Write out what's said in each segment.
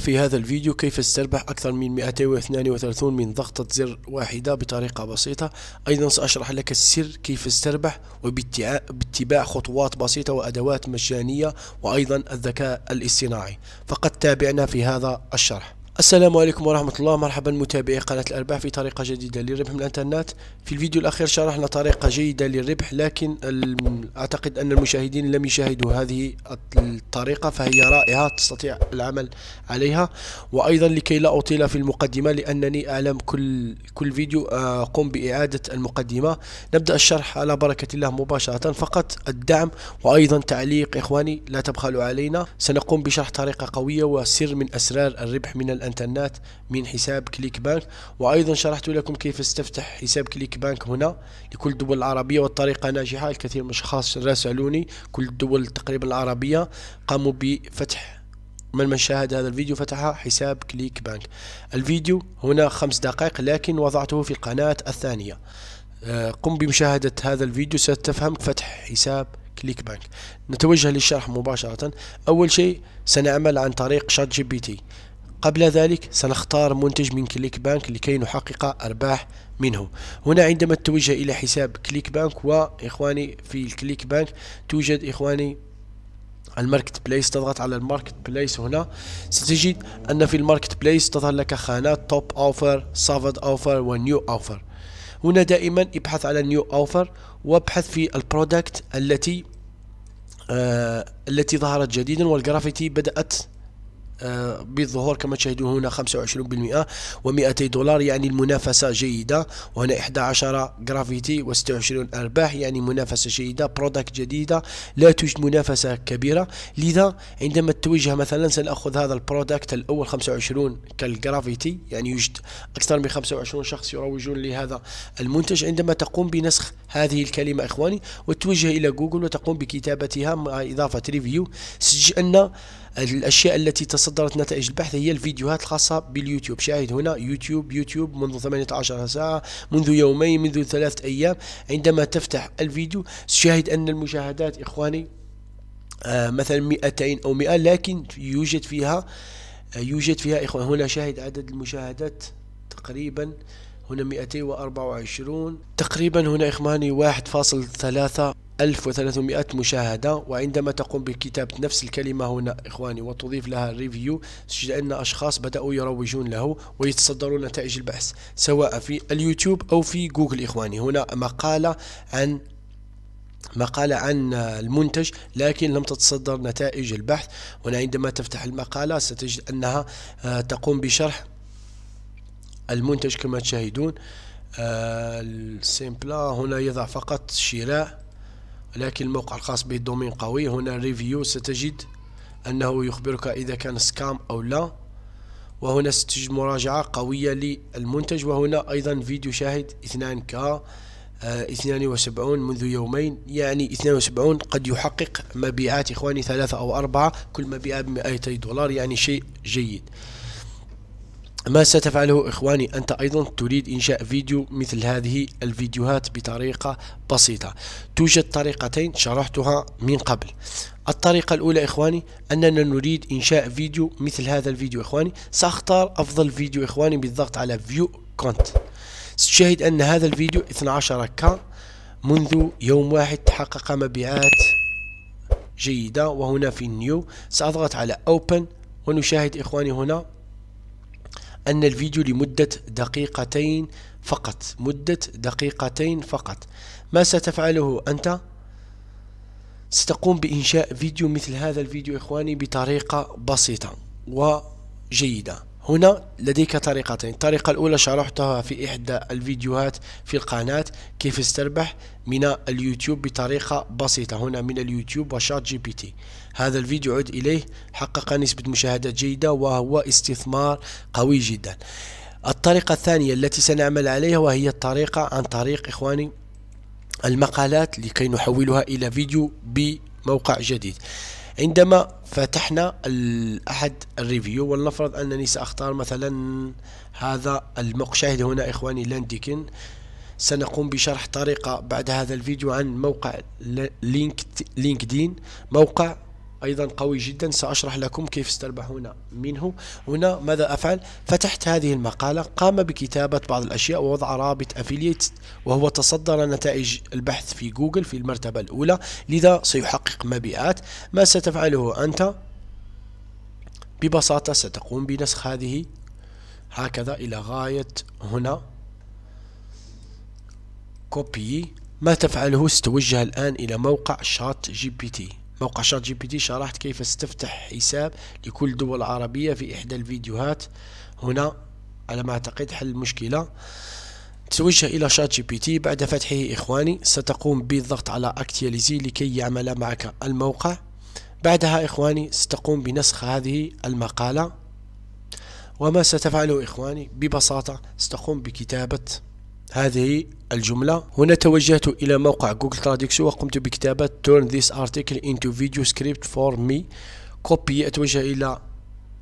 في هذا الفيديو كيف استربح أكثر من 232 من ضغطة زر واحدة بطريقة بسيطة أيضا سأشرح لك السر كيف استربح وباتباع خطوات بسيطة وأدوات مجانية وأيضا الذكاء الاصطناعي فقد تابعنا في هذا الشرح السلام عليكم ورحمة الله مرحبا متابعي قناة الأرباح في طريقة جديدة للربح من الإنترنت في الفيديو الأخير شرحنا طريقة جيدة للربح لكن أعتقد أن المشاهدين لم يشاهدوا هذه الطريقة فهي رائعة تستطيع العمل عليها وأيضا لكي لا أطيل في المقدمة لأنني أعلم كل كل فيديو أقوم آه، بإعادة المقدمة نبدأ الشرح على بركة الله مباشرة فقط الدعم وأيضا تعليق إخواني لا تبخلوا علينا سنقوم بشرح طريقة قوية وسر من أسرار الربح من الإنترنت الانترنت من حساب كليك بانك وايضا شرحت لكم كيف استفتح حساب كليك بانك هنا لكل الدول العربية والطريقة ناجحة الكثير من الاشخاص راسلوني كل الدول تقريبا العربية قاموا بفتح من من شاهد هذا الفيديو فتح حساب كليك بانك الفيديو هنا خمس دقائق لكن وضعته في القناة الثانية آه، قم بمشاهدة هذا الفيديو ستفهم فتح حساب كليك بانك نتوجه للشرح مباشرة أول شيء سنعمل عن طريق شات جي بي تي قبل ذلك سنختار منتج من كليك بانك لكي نحقق أرباح منه هنا عندما توجه إلى حساب كليك بانك وإخواني في الكليك بانك توجد إخواني الماركت بليس تضغط على الماركت بليس هنا ستجد أن في الماركت بليس تظهر لك خانات توب أوفر سافد أوفر ونيو أوفر هنا دائما ابحث على نيو أوفر وابحث في البرودكت التي آه التي ظهرت جديدا والجرافيتي بدأت آه، بالظهور كما تشاهدون هنا 25% و200 دولار يعني المنافسة جيدة وهنا 11 جرافيتي و26 أرباح يعني منافسة جيدة برودكت جديدة لا توجد منافسة كبيرة لذا عندما توجه مثلا سنأخذ هذا البرودكت الأول 25 كالجرافيتي يعني يوجد أكثر من 25 شخص يروجون لهذا المنتج عندما تقوم بنسخ هذه الكلمة إخواني وتوجه إلى جوجل وتقوم بكتابتها مع إضافة ريفيو سجلنا الأشياء التي تصدرت نتائج البحث هي الفيديوهات الخاصة باليوتيوب شاهد هنا يوتيوب يوتيوب منذ 18 ساعة منذ يومين منذ ثلاثة أيام عندما تفتح الفيديو تشاهد أن المشاهدات إخواني آه مثلا 200 أو 100 لكن يوجد فيها آه، يوجد فيها إخوان هنا شاهد عدد المشاهدات تقريبا هنا 224 تقريبا هنا إخواني 1.3 1300 مشاهدة وعندما تقوم بكتابة نفس الكلمة هنا إخواني وتضيف لها ريفيو تجد أن أشخاص بدأوا يروجون له ويتصدرون نتائج البحث سواء في اليوتيوب أو في جوجل إخواني هنا مقالة عن مقالة عن المنتج لكن لم تتصدر نتائج البحث هنا عندما تفتح المقالة ستجد أنها آه، تقوم بشرح المنتج كما تشاهدون آه، السيمبلا هنا يضع فقط شراء لكن الموقع الخاص به دومين قوي هنا ريفيو ستجد أنه يخبرك إذا كان سكام أو لا وهنا ستجد مراجعة قوية للمنتج وهنا أيضا فيديو شاهد 2K 72 آه، منذ يومين يعني 72 قد يحقق مبيعات إخواني ثلاثة أو أربعة كل مبيعات ب 200 دولار يعني شيء جيد ما ستفعله إخواني أنت أيضا تريد إنشاء فيديو مثل هذه الفيديوهات بطريقة بسيطة توجد طريقتين شرحتها من قبل الطريقة الأولى إخواني أننا نريد إنشاء فيديو مثل هذا الفيديو إخواني سأختار أفضل فيديو إخواني بالضغط على فيو كونت ستشاهد أن هذا الفيديو 12 كا منذ يوم واحد تحقق مبيعات جيدة وهنا في نيو سأضغط على أوبن ونشاهد إخواني هنا أن الفيديو لمدة دقيقتين فقط مدة دقيقتين فقط ما ستفعله أنت؟ ستقوم بإنشاء فيديو مثل هذا الفيديو إخواني بطريقة بسيطة وجيدة هنا لديك طريقتين الطريقة الأولى شرحتها في إحدى الفيديوهات في القناة كيف استربح من اليوتيوب بطريقة بسيطة هنا من اليوتيوب وشات جي بي تي هذا الفيديو عد إليه حقق نسبة مشاهدات جيدة وهو استثمار قوي جدا الطريقة الثانية التي سنعمل عليها وهي الطريقة عن طريق إخواني المقالات لكي نحولها إلى فيديو بموقع جديد عندما فتحنا أحد الريفيو ولنفرض أنني سأختار مثلا هذا المقشاهد هنا إخواني لانديكن سنقوم بشرح طريقة بعد هذا الفيديو عن موقع لينكدين موقع أيضا قوي جدا سأشرح لكم كيف استربحون منه هنا ماذا أفعل فتحت هذه المقالة قام بكتابة بعض الأشياء ووضع رابط أفيليت وهو تصدر نتائج البحث في جوجل في المرتبة الأولى لذا سيحقق مبيعات ما ستفعله أنت ببساطة ستقوم بنسخ هذه هكذا إلى غاية هنا كوبي ما تفعله ستوجه الآن إلى موقع شات جي بي تي موقع شات جي بي تي شرحت كيف استفتح حساب لكل دول عربية في إحدى الفيديوهات هنا على ما أعتقد حل المشكلة توجه إلى شات جي بي تي بعد فتحه إخواني ستقوم بالضغط على أكتياليزي لكي يعمل معك الموقع بعدها إخواني ستقوم بنسخ هذه المقالة وما ستفعله إخواني ببساطة ستقوم بكتابة هذه الجملة هنا توجهت إلى موقع جوجل تراديكسيو وقمت بكتابة turn this article into video script for me copy أتوجه إلى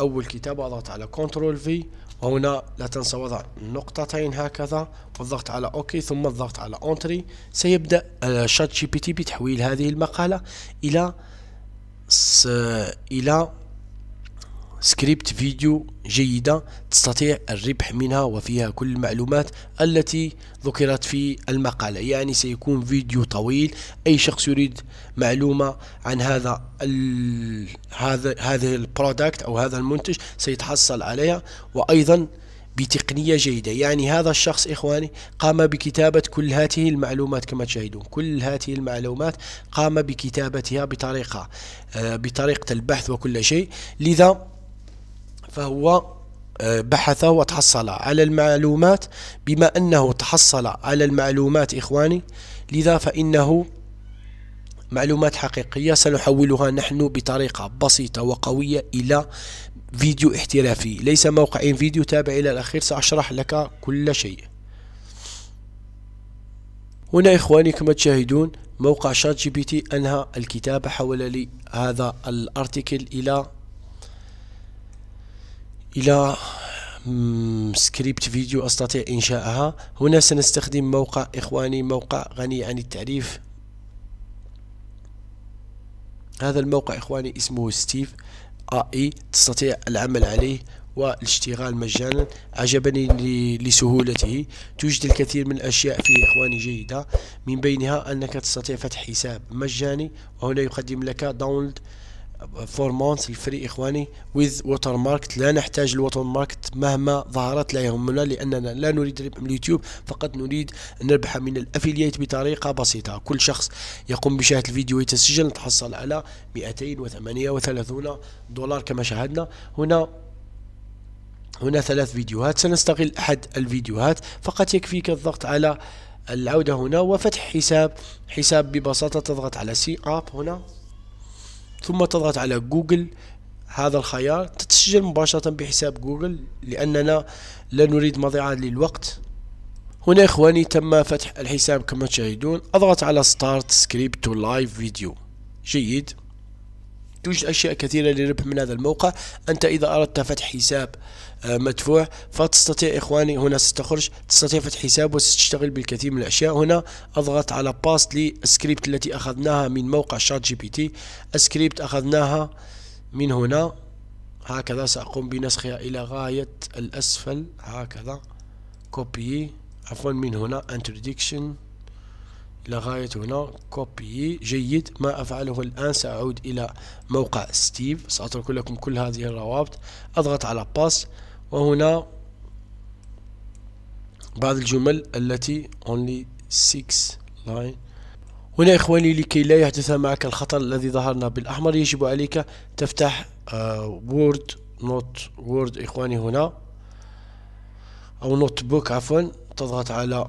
أول كتاب وأضغط على Ctrl V وهنا لا تنسى وضع نقطتين هكذا والضغط على اوكي ثم الضغط على Entry سيبدأ شات جي بي تي بتحويل هذه المقالة إلى إلى سكريبت فيديو جيدة تستطيع الربح منها وفيها كل المعلومات التي ذكرت في المقالة يعني سيكون فيديو طويل أي شخص يريد معلومة عن هذا هذا هذه البرودكت أو هذا المنتج سيتحصل عليها وأيضا بتقنية جيدة يعني هذا الشخص إخواني قام بكتابة كل هذه المعلومات كما تشاهدون كل هذه المعلومات قام بكتابتها بطريقة آه، بطريقة البحث وكل شيء لذا فهو آه، بحث وتحصل على المعلومات بما أنه تحصل على المعلومات إخواني لذا فإنه معلومات حقيقية سنحولها نحن بطريقة بسيطة وقوية إلى فيديو احترافي ليس موقع فيديو تابع إلى الأخير سأشرح لك كل شيء هنا إخواني كما تشاهدون موقع شات جي بي تي أنهى الكتابة حول لي هذا الارتيكل إلى إلى سكريبت فيديو أستطيع انشائها هنا سنستخدم موقع إخواني موقع غني عن التعريف هذا الموقع إخواني اسمه ستيف آه، اي تستطيع العمل عليه والاشتغال مجانا عجبني لسهولته توجد الكثير من الأشياء فيه إخواني جيدة من بينها أنك تستطيع فتح حساب مجاني وهنا يقدم لك داونلود فور مونس الفري اخواني ويز ووتر ماركت لا نحتاج الوتر ماركت مهما ظهرت لا يهمنا لاننا لا نريد ربح من اليوتيوب فقط نريد ان نربح من الافيليت بطريقه بسيطه كل شخص يقوم بشاهد الفيديو ويتسجل نتحصل على 238 دولار كما شاهدنا هنا هنا ثلاث فيديوهات سنستغل احد الفيديوهات فقط يكفيك الضغط على العودة هنا وفتح حساب حساب ببساطة تضغط على سي اب هنا ثم تضغط على جوجل هذا الخيار تتسجل مباشرة بحساب جوجل لأننا لا نريد مضيعة للوقت هنا إخواني تم فتح الحساب كما تشاهدون أضغط على Start Script to Live Video جيد توجد أشياء كثيرة للربح من هذا الموقع أنت إذا أردت فتح حساب آه، مدفوع فتستطيع إخواني هنا ستخرج تستطيع فتح حساب وستشتغل بالكثير من الأشياء هنا أضغط على باست للسكريبت التي أخذناها من موقع شات جي بي تي السكريبت أخذناها من هنا هكذا سأقوم بنسخها إلى غاية الأسفل هكذا كوبي عفوا من هنا introduction لغاية هنا كوبي جيد ما أفعله الآن سأعود إلى موقع ستيف سأترك لكم كل هذه الروابط أضغط على باس وهنا بعض الجمل التي only 6 line هنا إخواني لكي لا يحدث معك الخطر الذي ظهرنا بالأحمر يجب عليك تفتح وورد نوت وورد إخواني هنا أو نوت بوك عفوا تضغط على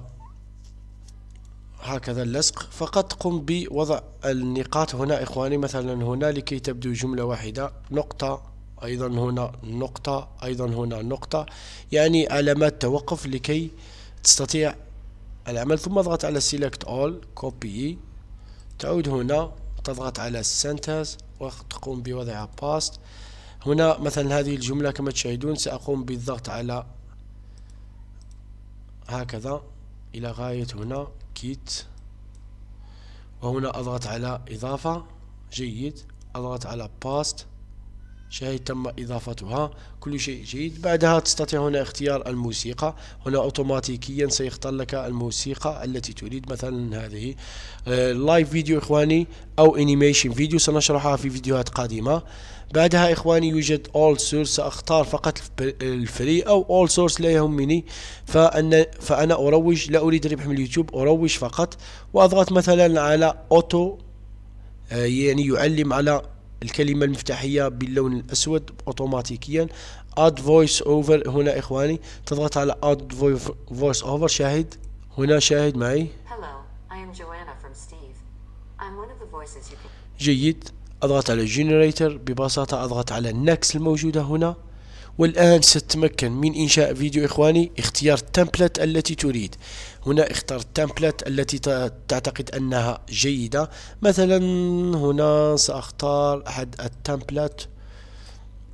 هكذا اللصق فقط قم بوضع النقاط هنا إخواني مثلا هنا لكي تبدو جملة واحدة نقطة أيضا هنا نقطة أيضا هنا نقطة يعني علامات توقف لكي تستطيع العمل ثم اضغط على select all copy تعود هنا تضغط على sentence وتقوم بوضع past هنا مثلا هذه الجملة كما تشاهدون سأقوم بالضغط على هكذا إلى غاية هنا كيت وهنا أضغط على إضافة جيد أضغط على باست شيء تم إضافتها كل شيء جيد بعدها تستطيع هنا اختيار الموسيقى هنا أوتوماتيكيا سيختار لك الموسيقى التي تريد مثلا هذه لايف آه، فيديو إخواني أو انيميشن فيديو سنشرحها في فيديوهات قادمة بعدها إخواني يوجد all source سأختار فقط الفري أو all source لا يهمني فأنا, فأنا أروج لا أريد ربح من اليوتيوب أروج فقط وأضغط مثلا على أوتو آه، يعني يعلم على الكلمة المفتاحية باللون الأسود أوتوماتيكيا اد فويس اوفر هنا إخواني تضغط على اد فويس اوفر شاهد هنا شاهد معي جيد أضغط على generator ببساطة أضغط على النكس الموجودة هنا والآن ستتمكن من إنشاء فيديو إخواني اختيار التمبلت التي تريد هنا اختار التمبلت التي تعتقد أنها جيدة مثلا هنا سأختار أحد التمبلت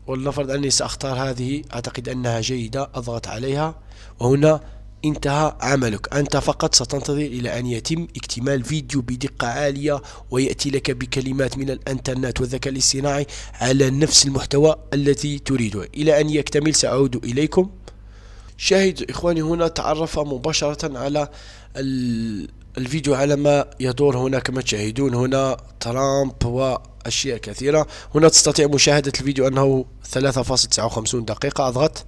ولنفرض أني سأختار هذه أعتقد أنها جيدة أضغط عليها وهنا انتهى عملك أنت فقط ستنتظر إلى أن يتم اكتمال فيديو بدقة عالية ويأتي لك بكلمات من الإنترنت والذكاء الاصطناعي على نفس المحتوى الذي تريده إلى أن يكتمل سأعود إليكم شاهد إخواني هنا تعرف مباشرة على الفيديو على ما يدور هنا كما تشاهدون هنا ترامب و أشياء كثيرة هنا تستطيع مشاهدة الفيديو أنه 3.59 دقيقة أضغط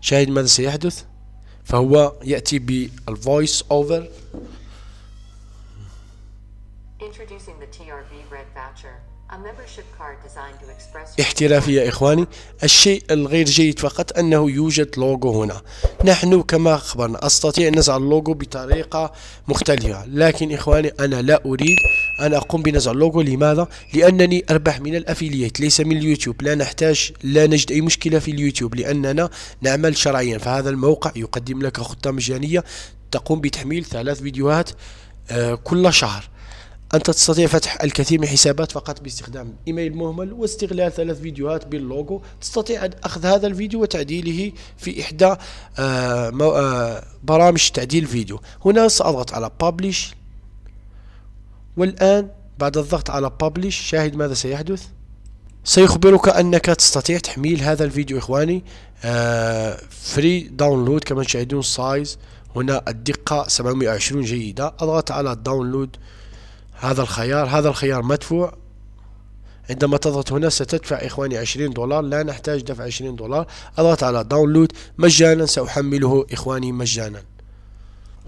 شاهد ماذا سيحدث فهو يأتي بالفويس اوفر Introducing the TRV Red Voucher. احترافية يا إخواني الشيء الغير جيد فقط أنه يوجد لوجو هنا نحن كما أخبرنا أستطيع أن نزع اللوجو بطريقة مختلفة لكن إخواني أنا لا أريد أن أقوم بنزع اللوجو لماذا؟ لأنني أربح من الأفيليات ليس من اليوتيوب لا نحتاج لا نجد أي مشكلة في اليوتيوب لأننا نعمل شرعيا فهذا الموقع يقدم لك خطة مجانية تقوم بتحميل ثلاث فيديوهات آه، كل شهر أنت تستطيع فتح الكثير من حسابات فقط باستخدام إيميل مهمل واستغلال ثلاث فيديوهات باللوجو تستطيع أن أخذ هذا الفيديو وتعديله في إحدى آه، آه، برامج تعديل الفيديو هنا سأضغط على بابليش والآن بعد الضغط على بابليش شاهد ماذا سيحدث سيخبرك أنك تستطيع تحميل هذا الفيديو إخواني فري آه، داونلود كما تشاهدون سايز هنا الدقة 720 جيدة أضغط على داونلود هذا الخيار هذا الخيار مدفوع عندما تضغط هنا ستدفع إخواني 20 دولار لا نحتاج دفع 20 دولار أضغط على داونلود مجانا سأحمله إخواني مجانا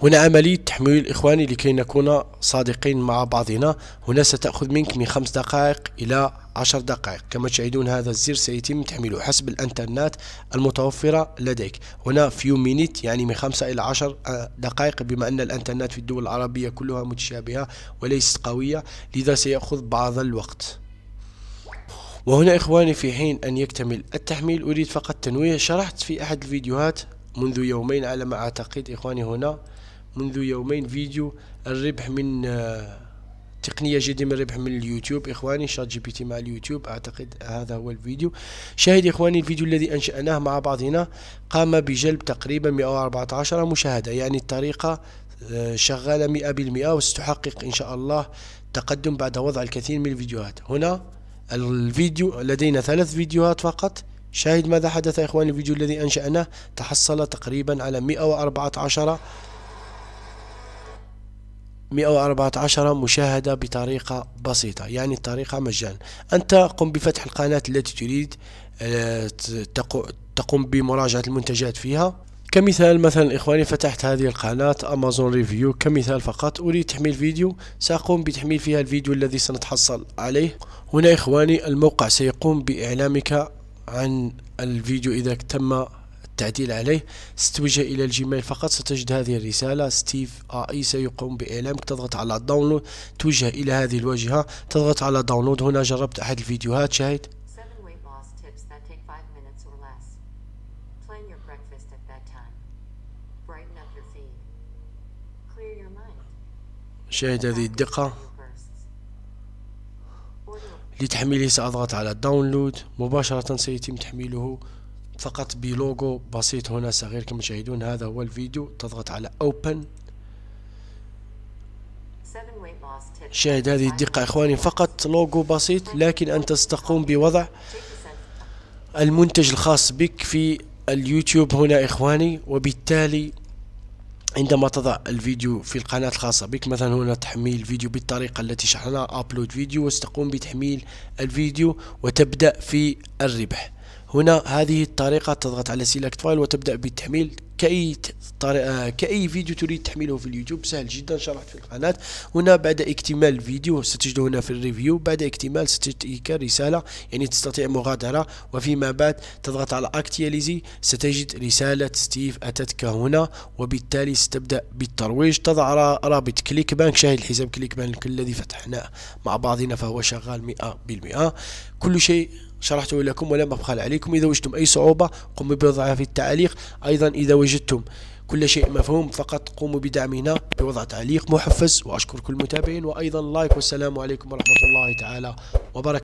هنا عملية تحميل إخواني لكي نكون صادقين مع بعضنا هنا ستأخذ منك من خمس دقائق إلى عشر دقائق كما تشاهدون هذا الزر سيتم تحميله حسب الانترنت المتوفرة لديك هنا فيو مينيت يعني من خمسة إلى عشر دقائق بما أن الانترنت في الدول العربية كلها متشابهة وليست قوية لذا سيأخذ بعض الوقت وهنا إخواني في حين أن يكتمل التحميل أريد فقط تنويه شرحت في أحد الفيديوهات منذ يومين على ما أعتقد إخواني هنا منذ يومين فيديو الربح من آه، تقنية جديدة من الربح من اليوتيوب إخواني شات جي بي تي مع اليوتيوب أعتقد هذا هو الفيديو شاهد إخواني الفيديو الذي أنشأناه مع بعضنا قام بجلب تقريبا 114 مشاهدة يعني الطريقة آه، شغالة 100% وستحقق إن شاء الله تقدم بعد وضع الكثير من الفيديوهات هنا الفيديو لدينا ثلاث فيديوهات فقط شاهد ماذا حدث إخواني الفيديو الذي أنشأناه تحصل تقريبا على 114 114 مشاهدة بطريقة بسيطة يعني الطريقة مجانا أنت قم بفتح القناة التي تريد آه، تقوم بمراجعة المنتجات فيها كمثال مثلا إخواني فتحت هذه القناة أمازون ريفيو كمثال فقط أريد تحميل فيديو سأقوم بتحميل فيها الفيديو الذي سنتحصل عليه هنا إخواني الموقع سيقوم بإعلامك عن الفيديو إذا تم التعديل عليه ستوجه إلى الجيميل فقط ستجد هذه الرسالة ستيف آي سيقوم بإعلامك تضغط على داونلود توجه إلى هذه الواجهة تضغط على داونلود هنا جربت أحد الفيديوهات شاهد شاهد هذه الدقة لتحميله سأضغط على داونلود مباشرة سيتم تحميله فقط بلوجو بسيط هنا صغير كما تشاهدون هذا هو الفيديو تضغط على اوبن شاهد هذه الدقة اخواني فقط لوجو بسيط لكن انت ستقوم بوضع المنتج الخاص بك في اليوتيوب هنا اخواني وبالتالي عندما تضع الفيديو في القناة الخاصة بك مثلا هنا تحميل فيديو بالطريقة التي شرحناها ابلود فيديو وستقوم بتحميل الفيديو وتبدأ في الربح هنا هذه الطريقة تضغط على سيلكت فايل وتبدأ بالتحميل كأي طريقة آه، كأي فيديو تريد تحميله في اليوتيوب سهل جدا شرحت في القناة هنا بعد اكتمال الفيديو ستجد هنا في الريفيو بعد اكتمال ستجدك رسالة يعني تستطيع مغادرة وفيما بعد تضغط على اكتياليزي ستجد رسالة ستيف أتتك هنا وبالتالي ستبدأ بالترويج تضع رابط كليك بانك شاهد الحساب كليك بانك الذي فتحناه مع بعضنا فهو شغال 100% كل شيء شرحته لكم ولم أبخل عليكم إذا وجدتم أي صعوبة قوموا بوضعها في التعليق أيضا إذا وجدتم كل شيء مفهوم فقط قوموا بدعمنا بوضع تعليق محفز وأشكر كل المتابعين وأيضا لايك والسلام عليكم ورحمة الله تعالى وبركاته